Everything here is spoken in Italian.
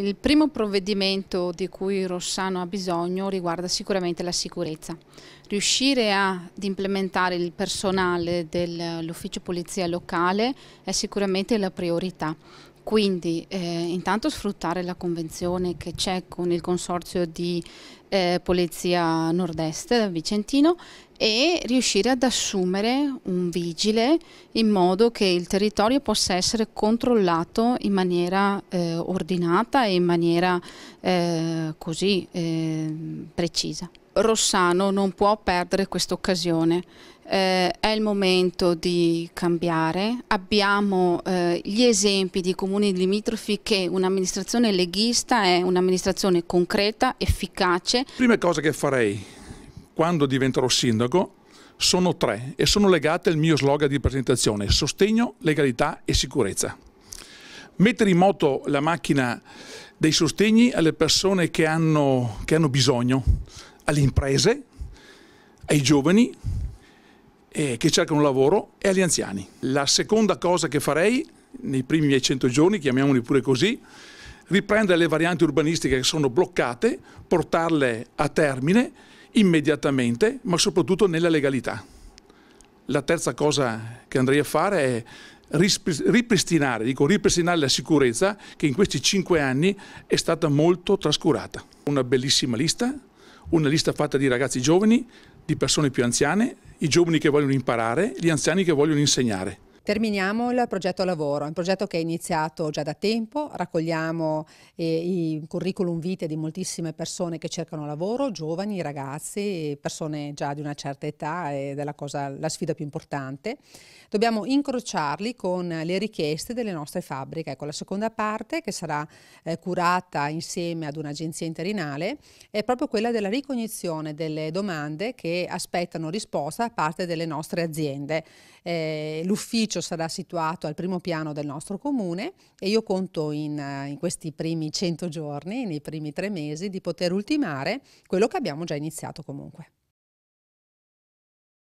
Il primo provvedimento di cui Rossano ha bisogno riguarda sicuramente la sicurezza. Riuscire ad implementare il personale dell'ufficio polizia locale è sicuramente la priorità. Quindi eh, intanto sfruttare la convenzione che c'è con il consorzio di eh, polizia nord-est vicentino e riuscire ad assumere un vigile in modo che il territorio possa essere controllato in maniera eh, ordinata e in maniera eh, così eh, precisa. Rossano non può perdere questa occasione. Eh, è il momento di cambiare. Abbiamo eh, gli esempi di comuni limitrofi che un'amministrazione leghista è un'amministrazione concreta, efficace. Prime cose che farei quando diventerò sindaco sono tre e sono legate al mio slogan di presentazione, sostegno, legalità e sicurezza. Mettere in moto la macchina dei sostegni alle persone che hanno, che hanno bisogno, alle imprese, ai giovani eh, che cercano lavoro e agli anziani. La seconda cosa che farei nei primi miei 100 giorni, chiamiamoli pure così, riprendere le varianti urbanistiche che sono bloccate, portarle a termine immediatamente, ma soprattutto nella legalità. La terza cosa che andrei a fare è ripristinare, dico ripristinare la sicurezza che in questi cinque anni è stata molto trascurata. Una bellissima lista, una lista fatta di ragazzi giovani, di persone più anziane, i giovani che vogliono imparare, gli anziani che vogliono insegnare. Terminiamo il progetto lavoro, un progetto che è iniziato già da tempo, raccogliamo eh, i curriculum vitae di moltissime persone che cercano lavoro, giovani, ragazzi, persone già di una certa età ed è la, cosa, la sfida più importante. Dobbiamo incrociarli con le richieste delle nostre fabbriche. Ecco, la seconda parte che sarà eh, curata insieme ad un'agenzia interinale è proprio quella della ricognizione delle domande che aspettano risposta da parte delle nostre aziende. Eh, L'ufficio l'ufficio sarà situato al primo piano del nostro comune e io conto in, eh, in questi primi 100 giorni, nei primi tre mesi, di poter ultimare quello che abbiamo già iniziato comunque.